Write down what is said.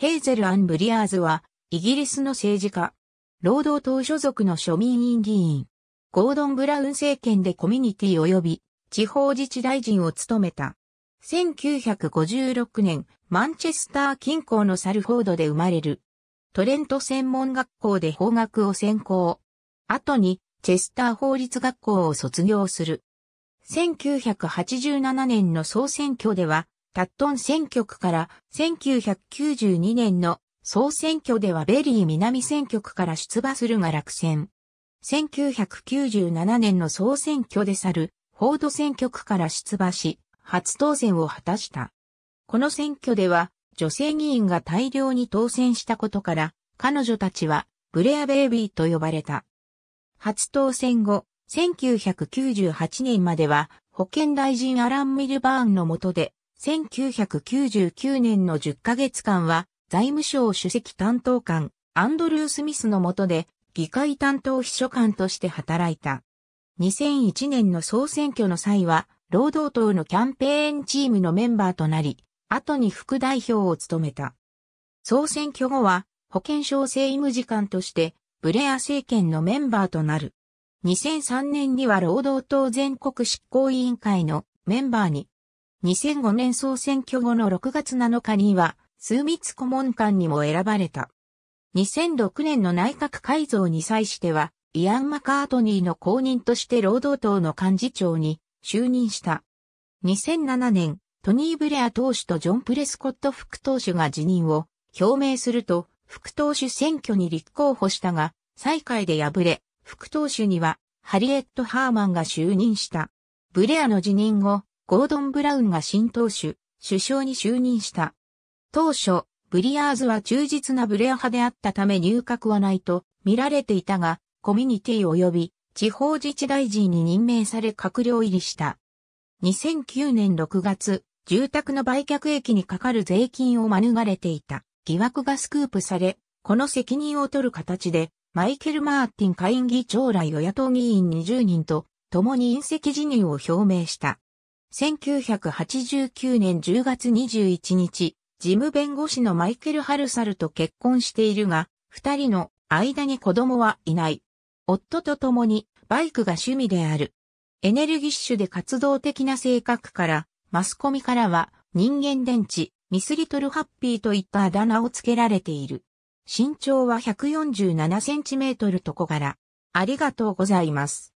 ヘーゼル・アン・ブリアーズは、イギリスの政治家、労働党所属の庶民院議員、ゴードン・ブラウン政権でコミュニティ及び地方自治大臣を務めた。1956年、マンチェスター近郊のサルフォードで生まれる。トレント専門学校で法学を専攻。後に、チェスター法律学校を卒業する。1987年の総選挙では、タットン選挙区から1992年の総選挙ではベリー南選挙区から出馬するが落選。1997年の総選挙で去るフォード選挙区から出馬し、初当選を果たした。この選挙では女性議員が大量に当選したことから、彼女たちはブレアベイビーと呼ばれた。初当選後、1998年までは保健大臣アラン・ミルバーンの下で1999年の10ヶ月間は財務省主席担当官アンドルー・スミスの下で議会担当秘書官として働いた。2001年の総選挙の際は労働党のキャンペーンチームのメンバーとなり、後に副代表を務めた。総選挙後は保健省政務次官としてブレア政権のメンバーとなる。2003年には労働党全国執行委員会のメンバーに2005年総選挙後の6月7日には、数密顧問官にも選ばれた。2006年の内閣改造に際しては、イアン・マカートニーの後任として労働党の幹事長に就任した。2007年、トニー・ブレア党首とジョン・プレスコット副党首が辞任を表明すると、副党首選挙に立候補したが、再会で敗れ、副党首にはハリエット・ハーマンが就任した。ブレアの辞任後、ゴードン・ブラウンが新党首、首相に就任した。当初、ブリアーズは忠実なブレア派であったため入閣はないと見られていたが、コミュニティ及び地方自治大臣に任命され閣僚入りした。2009年6月、住宅の売却益にかかる税金を免れていた疑惑がスクープされ、この責任を取る形で、マイケル・マーティン下院議長来与野党議員20人と共に隕石辞任を表明した。1989年10月21日、事務弁護士のマイケル・ハルサルと結婚しているが、二人の間に子供はいない。夫と共にバイクが趣味である。エネルギッシュで活動的な性格から、マスコミからは人間電池、ミスリトルハッピーといったあだ名をつけられている。身長は147センチメートルと小柄。ありがとうございます。